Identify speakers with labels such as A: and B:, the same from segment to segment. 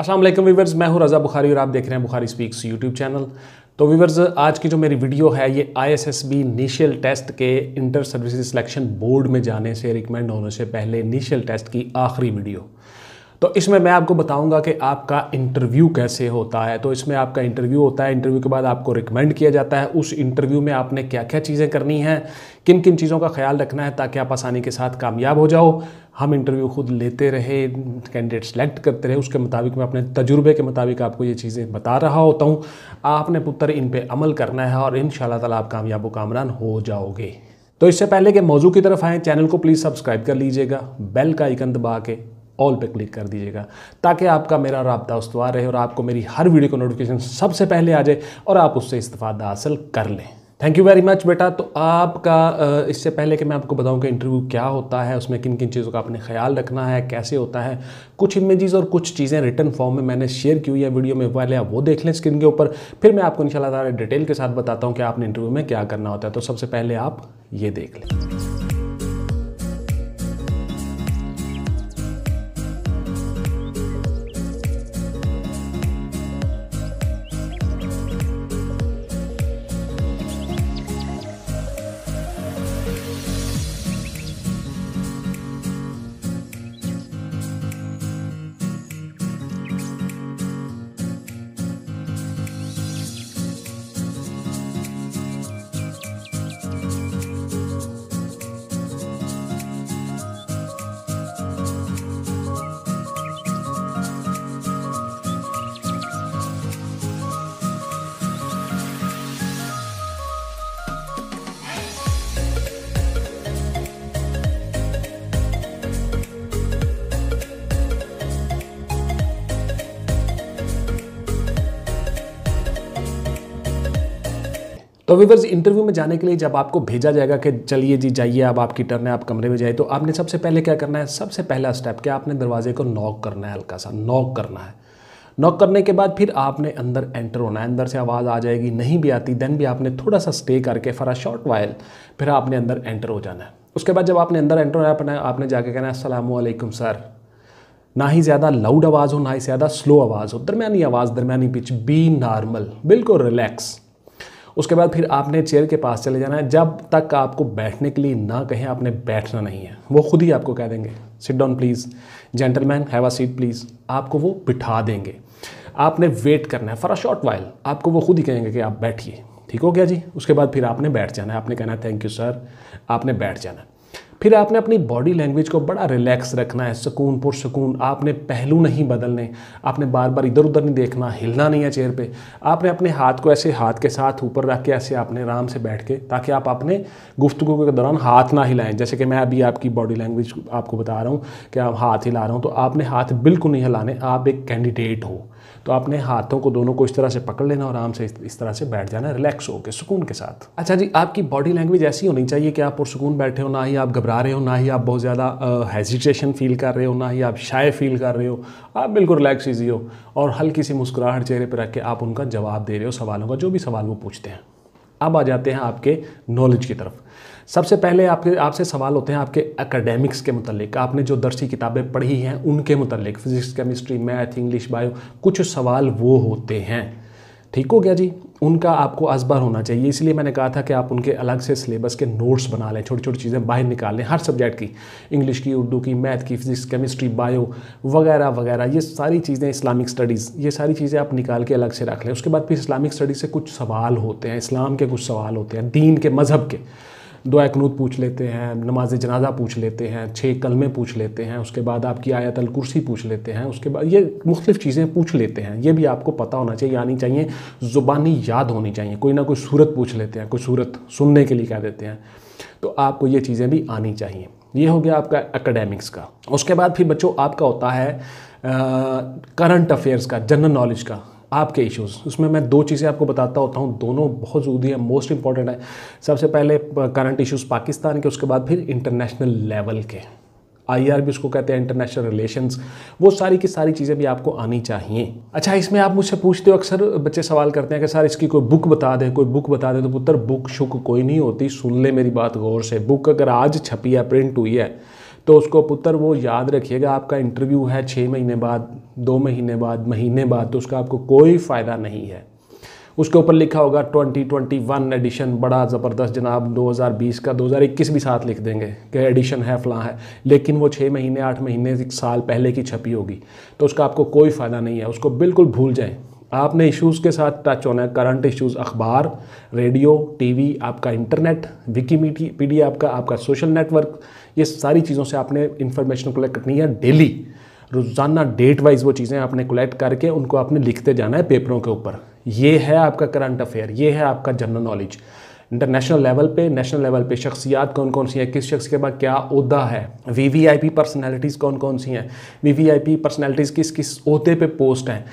A: Aslam viewers मैं हूं रज़ा बुखारी और आप देख रहे हैं बुखारी स्पीक्स यूट्यूब चैनल तो वीवर्स आज की जो मेरी वीडियो है ये आईएसएसबी इनिशियल टेस्ट के इंटर सर्विस सिलेक्शन बोर्ड में जाने से रिकमेंड होने से पहले इनिशियल टेस्ट की आखिरी वीडियो तो इसमें मैं आपको बताऊंगा कि आपका इंटरव्यू कैसे होता है तो इसमें आपका इंटरव्यू होता है इंटरव्यू के बाद आपको रिकमेंड किया जाता है उस इंटरव्यू में आपने क्या क्या चीज़ें करनी हैं किन किन चीज़ों का ख्याल रखना है ताकि आप आसानी के साथ कामयाब हो जाओ हम इंटरव्यू खुद लेते रहे कैंडिडेट सेलेक्ट करते रहे उसके मुताबिक मैं अपने तजुर्बे के मुताबिक आपको ये चीज़ें बता रहा होता हूँ आपने पुत्र इन पर अमल करना है और इन ताला आप कामयाब व कामरान हो जाओगे तो इससे पहले कि मौजू की तरफ आएँ चैनल को प्लीज़ सब्सक्राइब कर लीजिएगा बेल का आइकन दबा के ऑल पे क्लिक कर दीजिएगा ताकि आपका मेरा रबता उसवार रहे और आपको मेरी हर वीडियो का नोटिफिकेशन सबसे पहले आ जाए और आप उससे इस्तफ़ादा हासिल कर लें थैंक यू वेरी मच बेटा तो आपका इससे पहले कि मैं आपको बताऊं कि इंटरव्यू क्या होता है उसमें किन किन चीज़ों का आपने ख्याल रखना है कैसे होता है कुछ इमेजेस और कुछ चीज़ें रिटर्न फॉर्म में मैंने शेयर की हुई है वीडियो में पहले आप वो देख लें स्क्रीन के ऊपर फिर मैं आपको इंशाल्लाह डिटेल के साथ बताता हूँ कि आपने इंटरव्यू में क्या करना होता है तो सबसे पहले आप ये देख लें व्यूवर्स इंटरव्यू में जाने के लिए जब आपको भेजा जाएगा कि चलिए जी जाइए अब आपकी टर्न है आप कमरे में जाइए तो आपने सबसे पहले क्या करना है सबसे पहला स्टेप क्या आपने दरवाजे को नॉक करना है हल्का सा नॉक करना है नॉक करने के बाद फिर आपने अंदर एंटर होना है अंदर से आवाज़ आ जाएगी नहीं भी आती देन भी आपने थोड़ा सा स्टे करके फॉर अ शॉर्ट वायल फिर आपने अंदर एंटर हो जाना है उसके बाद जब आपने अंदर एंटर होना है आपने जाके कहना है असलम सर ना ही ज़्यादा लाउड आवाज़ हो ना ही ज़्यादा स्लो आवाज़ हो दरमियानी आवाज़ दरमियानी पिच बी नॉर्मल बिल्कुल रिलैक्स उसके बाद फिर आपने चेयर के पास चले जाना है जब तक आपको बैठने के लिए ना कहें आपने बैठना नहीं है वो खुद ही आपको कह देंगे sit down please gentleman have a seat please आपको वो बिठा देंगे आपने वेट करना है फॉर अ शॉर्ट वाइल आपको वो खुद ही कहेंगे कि आप बैठिए ठीक हो गया जी उसके बाद फिर आपने बैठ जाना है आपने कहना है थैंक यू सर आपने बैठ जाना है फिर आपने अपनी बॉडी लैंग्वेज को बड़ा रिलैक्स रखना है सुकून पुरसकून आपने पहलू नहीं बदलने आपने बार बार इधर उधर नहीं देखना हिलना नहीं है चेयर पे आपने अपने हाथ को ऐसे हाथ के साथ ऊपर रख के ऐसे आपने आराम से बैठ के ताकि आप अपने गुफ्तु के दौरान हाथ ना हिलाएं जैसे कि मैं अभी आपकी बॉडी लैंग्वेज आपको बता रहा हूँ कि आप हाथ हिला रहा हूँ तो आपने हाथ बिल्कुल नहीं हिलाने आप एक कैंडिडेट हो तो आपने हाथों को दोनों को इस तरह से पकड़ लेना और आराम से इस तरह से बैठ जाना रिलैक्स होकर सुकून के साथ अच्छा जी आपकी बॉडी लैंग्वेज ऐसी होनी चाहिए कि आप पुरसकून बैठे हो ना ही आप घबरा रहे हो ना ही आप बहुत ज़्यादा हेजिटेशन फील कर रहे हो ना ही आप शाय फील कर रहे हो आप बिल्कुल रिलैक्स ईजी हो और हल्की सी मुस्कुराहट चेहरे पर रख के आप उनका जवाब दे रहे हो सवालों का जो भी सवाल वो पूछते हैं अब आ जाते हैं आपके नॉलेज की तरफ सबसे पहले आपके आपसे सवाल होते हैं आपके एकेडमिक्स के मतलब आपने जो दर्सी किताबें पढ़ी हैं उनके मतलब physics chemistry math English bio कुछ सवाल वो होते हैं ठीक हो गया जी उनका आपको असबर होना चाहिए इसलिए मैंने कहा था कि आप उनके अलग से सिलेबस के नोट्स बना लें छोटी छोटी चीज़ें बाहर निकाल लें हर सब्जेक्ट की इंग्लिश की उर्दू की मैथ की फिजिक्स केमिस्ट्री बायो वगैरह वगैरह ये सारी चीज़ें इस्लामिक स्टडीज़ ये सारी चीज़ें आप निकाल के अलग से रख लें उसके बाद फिर इस्लामिक स्टडीज़ से कुछ सवाल होते हैं इस्लाम के कुछ सवाल होते हैं दीन के मज़हब के दुआ कनूत पूछ लेते हैं नमाज जनाजा पूछ लेते हैं छः कलमे पूछ लेते हैं उसके बाद आपकी आयत अल कुर्सी पूछ लेते हैं उसके बाद ये मुख्तफ चीज़ें पूछ लेते हैं ये भी आपको पता होना चाहिए आनी चाहिए ज़ुबानी याद होनी चाहिए कोई ना कोई सूरत पूछ लेते हैं कोई सूरत सुनने के लिए कह देते हैं तो आपको ये चीज़ें भी आनी चाहिए ये हो गया आपका एकेडमिक्स का उसके बाद फिर बच्चों आपका होता है करंट अफेयर्स का जनरल नॉलेज का आपके इश्यूज़ उसमें मैं दो चीज़ें आपको बताता होता हूँ दोनों बहुत ज़रूरी है मोस्ट इंपॉर्टेंट है सबसे पहले करंट इश्यूज़ पाकिस्तान के उसके बाद फिर इंटरनेशनल लेवल के आई आर भी उसको कहते हैं इंटरनेशनल रिलेशंस वो सारी की सारी चीज़ें भी आपको आनी चाहिए अच्छा इसमें आप मुझसे पूछते हो अक्सर बच्चे सवाल करते हैं कि सर इसकी कोई बुक बता दें कोई बुक बता दें तो पुत्र बुक शुक कोई नहीं होती सुन ले मेरी बात गौर से बुक अगर आज छपी है प्रिंट हुई है तो उसको पुत्र वो याद रखिएगा आपका इंटरव्यू है छः महीने बाद दो महीने बाद महीने बाद तो उसका आपको कोई फ़ायदा नहीं है उसके ऊपर लिखा होगा 2021 एडिशन बड़ा ज़बरदस्त जनाब 2020 का 2021 भी साथ लिख देंगे कि एडिशन है फलां है लेकिन वो छः महीने आठ महीने एक साल पहले की छपी होगी तो उसका आपको कोई फ़ायदा नहीं है उसको बिल्कुल भूल जाएं आपने इश्यूज़ के साथ टच होना है करंट इश्यूज़ अखबार रेडियो टीवी आपका इंटरनेट विकीमीडिया आपका आपका सोशल नेटवर्क ये सारी चीज़ों से आपने इन्फॉर्मेशन कलेक्ट करनी है डेली रोज़ाना डेट वाइज वो चीज़ें आपने कलेक्ट करके उनको आपने लिखते जाना है पेपरों के ऊपर ये है आपका करंट अफेयर ये है आपका जनरल नॉलेज इंटरनेशनल लेवल पे नेशनल लेवल पे शख्सियात कौन कौन सी हैं किस शख्स के बाद क्या अहदा है V V I P personalities कौन कौन सी हैं V V I P personalities किस किस अहदे पे पोस्ट हैं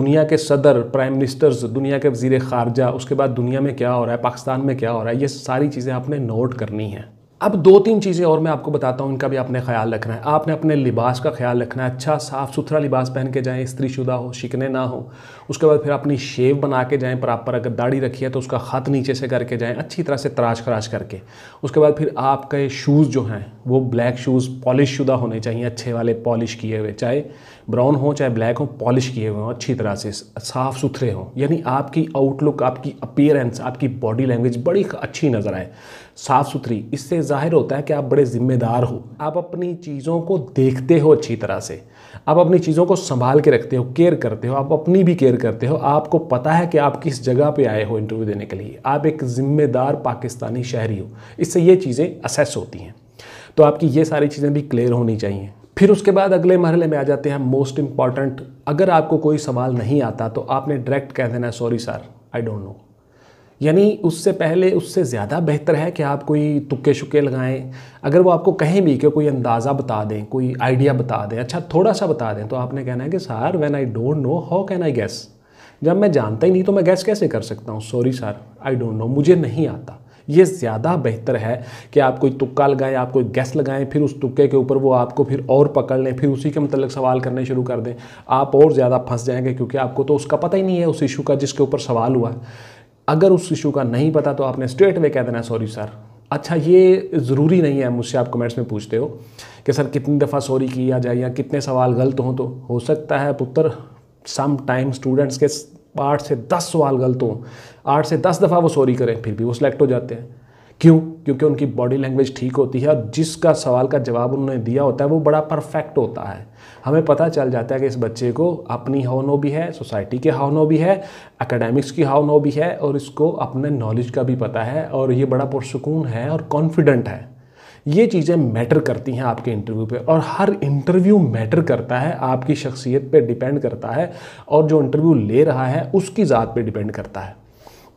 A: दुनिया के सदर प्राइम मिनिस्टर्स दुनिया के वजीर खारजा उसके बाद दुनिया में क्या हो रहा है पाकिस्तान में क्या हो रहा है ये सारी चीज़ें आपने नोट करनी हैं अब दो तीन चीज़ें और मैं आपको बताता हूँ इनका भी आपने ख्याल रखना है आपने अपने लिबास का ख्याल रखना है अच्छा साफ़ सुथरा लिबास पहन के जाएँ स्त्रीशुदा हो शिकने ना हो उसके बाद फिर अपनी शेव बना के जाएँ प्रॉपर अगर दाढ़ी रखी है तो उसका ख़त नीचे से करके जाएँ अच्छी तरह से तराश खराश करके उसके बाद फिर आपके शूज़ जो हैं वो ब्लैक शूज़ पॉलिश शुदा होने चाहिए अच्छे वाले पॉलिश किए हुए चाहे ब्राउन हो चाहे ब्लैक हो पॉलिश किए हुए हों अच्छी तरह से साफ़ सुथरे हों यानी आपकी आउटलुक आपकी अपीयरेंस आपकी बॉडी लैंग्वेज बड़ी अच्छी नज़र आए साफ सुथरी इससे जाहिर होता है कि आप बड़े ज़िम्मेदार हो आप अपनी चीज़ों को देखते हो अच्छी तरह से आप अपनी चीज़ों को संभाल के रखते हो केयर करते हो आप अपनी भी केयर करते हो आपको पता है कि आप किस जगह पे आए हो इंटरव्यू देने के लिए आप एक ज़िम्मेदार पाकिस्तानी शहरी हो इससे ये चीज़ें असेस होती हैं तो आपकी ये सारी चीज़ें भी क्लियर होनी चाहिए फिर उसके बाद अगले मरहले में आ जाते हैं मोस्ट इम्पॉर्टेंट अगर आपको कोई सवाल नहीं आता तो आपने डायरेक्ट कह देना है sorry sir I don't know यानी उससे पहले उससे ज़्यादा बेहतर है कि आप कोई तुक्के शुक्के लगाएं अगर वो आपको कहीं भी कि कोई अंदाज़ा बता दें कोई आइडिया बता दें अच्छा थोड़ा सा बता दें तो आपने कहना है कि sir when I don't know how can I guess जब मैं जानता ही नहीं तो मैं गैस कैसे कर सकता हूँ sorry sir I don't know मुझे नहीं आता ये ज़्यादा बेहतर है कि आप कोई तुक्का लगाएं आप कोई गैस लगाएं फिर उस तुक्के के ऊपर वो आपको फिर और पकड़ लें फिर उसी के मतलब सवाल करने शुरू कर दें आप और ज़्यादा फंस जाएंगे क्योंकि आपको तो उसका पता ही नहीं है उस इशू का जिसके ऊपर सवाल हुआ है अगर उस इशू का नहीं पता तो आपने स्ट्रेट वे कह देना सॉरी सर अच्छा ये ज़रूरी नहीं है मुझसे आप कमेंट्स में पूछते हो कि सर कितनी दफ़ा सॉरी किया जाए या कितने सवाल गलत हों तो हो सकता है पुत्र सम टाइम स्टूडेंट्स के आठ से दस सवाल गलत हों आठ से दस दफ़ा वो सॉरी करें फिर भी वो सिलेक्ट हो जाते हैं क्यों क्योंकि उनकी बॉडी लैंग्वेज ठीक होती है और जिसका सवाल का जवाब उन्होंने दिया होता है वो बड़ा परफेक्ट होता है हमें पता चल जाता है कि इस बच्चे को अपनी हावनों भी है सोसाइटी के हावनों भी है एकेडमिक्स की हावनों भी है और इसको अपने नॉलेज का भी पता है और ये बड़ा पुरसकून है और कॉन्फिडेंट है ये चीज़ें मैटर करती हैं आपके इंटरव्यू पे और हर इंटरव्यू मैटर करता है आपकी शख्सियत पे डिपेंड करता है और जो इंटरव्यू ले रहा है उसकी ज़ात पे डिपेंड करता है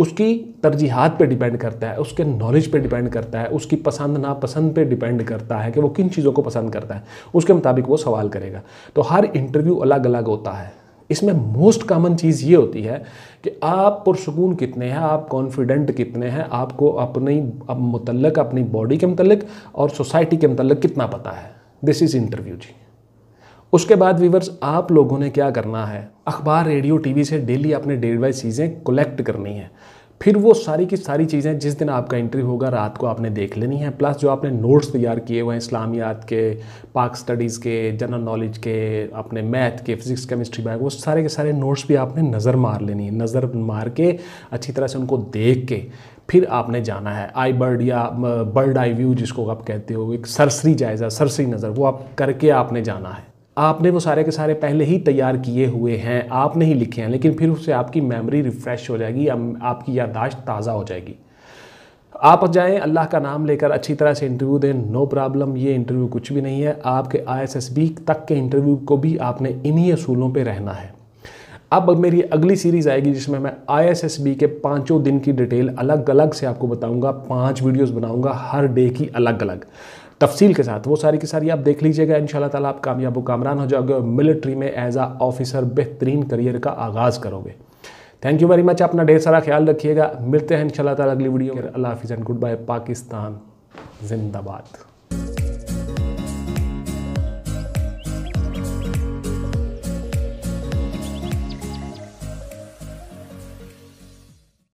A: उसकी तरजीहत पे डिपेंड करता है उसके नॉलेज पे डिपेंड करता है उसकी पसंद नापसंद पे डिपेंड करता है कि वो किन चीज़ों को पसंद करता है उसके मुताबिक वो सवाल करेगा तो हर इंटरव्यू अलग अलग होता है इसमें मोस्ट कॉमन चीज़ ये होती है कि आप पुरसकून कितने हैं आप कॉन्फिडेंट कितने हैं आपको अपनी अब मुतलक अपनी बॉडी के मतलब और सोसाइटी के मतलब कितना पता है दिस इज़ इंटरव्यू जी उसके बाद वीवर्स आप लोगों ने क्या करना है अखबार रेडियो टीवी से डेली अपने डेढ़ बाई चीज़ें कलेक्ट करनी है फिर वो सारी की सारी चीज़ें जिस दिन आपका इंट्री होगा रात को आपने देख लेनी है प्लस जो आपने नोट्स तैयार किए हुए हैं इस्लामियात के पाक स्टडीज़ के जनरल नॉलेज के अपने मैथ के फिज़िक्स केमिस्ट्री बैग वो सारे के सारे नोट्स भी आपने नज़र मार लेनी है नज़र मार के अच्छी तरह से उनको देख के फिर आपने जाना है आई बर्ड या बर्ड आई व्यू जिसको आप कहते हो एक सरसरी जायज़ा सरसरी नज़र वो आप करके आपने जाना है आपने वो सारे के सारे पहले ही तैयार किए हुए हैं आपने ही लिखे हैं लेकिन फिर उससे आपकी मेमोरी रिफ़्रेश हो जाएगी आपकी याददाश्त ताज़ा हो जाएगी आप जाएं अल्लाह का नाम लेकर अच्छी तरह से इंटरव्यू दें नो प्रॉब्लम ये इंटरव्यू कुछ भी नहीं है आपके आईएसएसबी तक के इंटरव्यू को भी आपने इन्हीं असूलों पे रहना है अब मेरी अगली सीरीज़ आएगी जिसमें मैं आईएसएसबी के पाँचों दिन की डिटेल अलग अलग से आपको बताऊंगा पाँच वीडियोस बनाऊंगा हर डे की अलग अलग तफसील के साथ वो सारी की सारी आप देख लीजिएगा इन शाला आप कामयाब व कामरान हो जाओगे और मिलिट्री में एज आ ऑफिसर बेहतरीन करियर का आगाज़ करोगे थैंक यू वेरी मच अपना ढेर सारा ख्याल रखिएगा मिलते हैं इन ताला अगली वीडियो में अल्लाह हाफिज़ एंड गुड बाय पाकिस्तान जिंदाबाद